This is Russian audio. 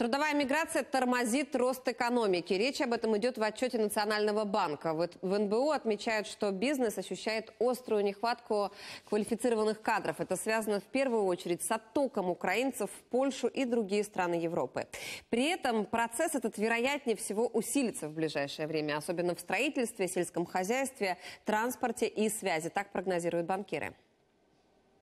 Трудовая миграция тормозит рост экономики. Речь об этом идет в отчете Национального банка. В НБУ отмечают, что бизнес ощущает острую нехватку квалифицированных кадров. Это связано в первую очередь с оттоком украинцев в Польшу и другие страны Европы. При этом процесс этот, вероятнее всего, усилится в ближайшее время, особенно в строительстве, сельском хозяйстве, транспорте и связи. Так прогнозируют банкиры.